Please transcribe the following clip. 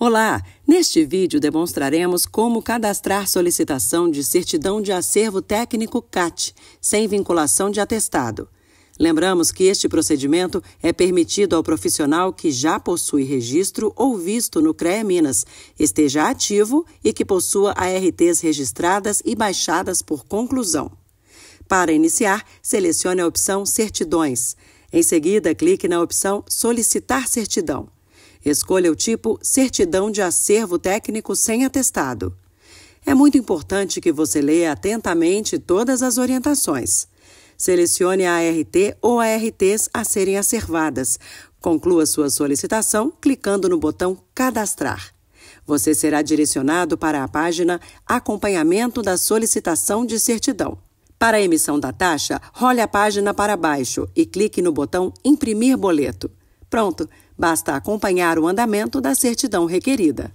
Olá! Neste vídeo demonstraremos como cadastrar solicitação de certidão de acervo técnico CAT, sem vinculação de atestado. Lembramos que este procedimento é permitido ao profissional que já possui registro ou visto no CREA Minas, esteja ativo e que possua ARTs registradas e baixadas por conclusão. Para iniciar, selecione a opção Certidões. Em seguida, clique na opção Solicitar Certidão. Escolha o tipo Certidão de Acervo Técnico sem Atestado. É muito importante que você leia atentamente todas as orientações. Selecione a ART ou ARTs a serem acervadas. Conclua sua solicitação clicando no botão Cadastrar. Você será direcionado para a página Acompanhamento da Solicitação de Certidão. Para a emissão da taxa, role a página para baixo e clique no botão Imprimir Boleto. Pronto! Basta acompanhar o andamento da certidão requerida.